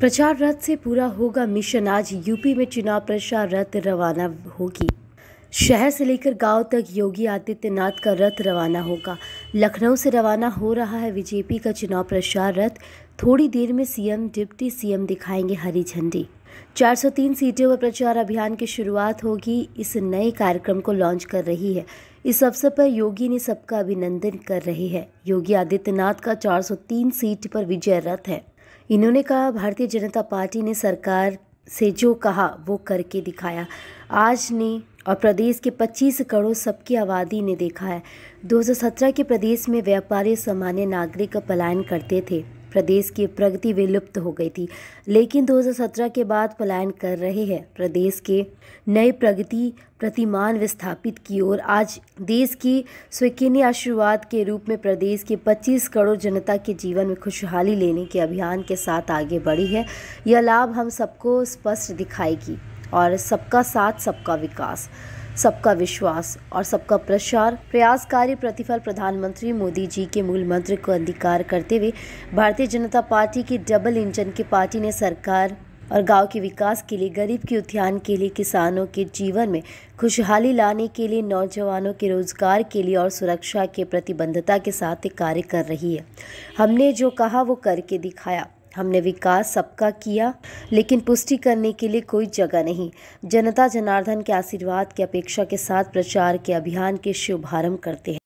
प्रचार रथ से पूरा होगा मिशन आज यूपी में चुनाव प्रचार रथ रवाना होगी शहर से लेकर गांव तक योगी आदित्यनाथ का रथ रवाना होगा लखनऊ से रवाना हो रहा है बीजेपी का चुनाव प्रचार रथ थोड़ी देर में सीएम डिप्टी सीएम दिखाएंगे हरी झंडी 403 सीटों पर प्रचार अभियान की शुरुआत होगी इस नए कार्यक्रम को लॉन्च कर रही है इस अवसर पर योगी ने सबका अभिनंदन कर रहे हैं योगी आदित्यनाथ का 403 सीट पर विजय रथ है इन्होंने कहा भारतीय जनता पार्टी ने सरकार से जो कहा वो करके दिखाया आज ने और प्रदेश के 25 करोड़ सबकी आबादी ने देखा है 2017 के प्रदेश में व्यापारी सामान्य नागरिक पलायन करते थे प्रदेश की प्रगति विलुप्त हो गई थी लेकिन 2017 के बाद पलायन कर रहे हैं प्रदेश के नए प्रगति प्रतिमान विस्थापित की ओर आज देश की स्वीकरणीय आशीर्वाद के रूप में प्रदेश के 25 करोड़ जनता के जीवन में खुशहाली लेने के अभियान के साथ आगे बढ़ी है यह लाभ हम सबको स्पष्ट दिखाएगी और सबका साथ सबका विकास सबका विश्वास और सबका प्रसार प्रयासकारी प्रतिफल प्रधानमंत्री मोदी जी के मूल मंत्र को अंगीकार करते हुए भारतीय जनता पार्टी की डबल इंजन की पार्टी ने सरकार और गांव के विकास के लिए गरीब के उत्थान के लिए किसानों के जीवन में खुशहाली लाने के लिए नौजवानों के रोजगार के लिए और सुरक्षा के प्रतिबद्धता के साथ कार्य कर रही है हमने जो कहा वो करके दिखाया हमने विकास सबका किया लेकिन पुष्टि करने के लिए कोई जगह नहीं जनता जनार्दन के आशीर्वाद की अपेक्षा के साथ प्रचार के अभियान के शुभारंभ करते हैं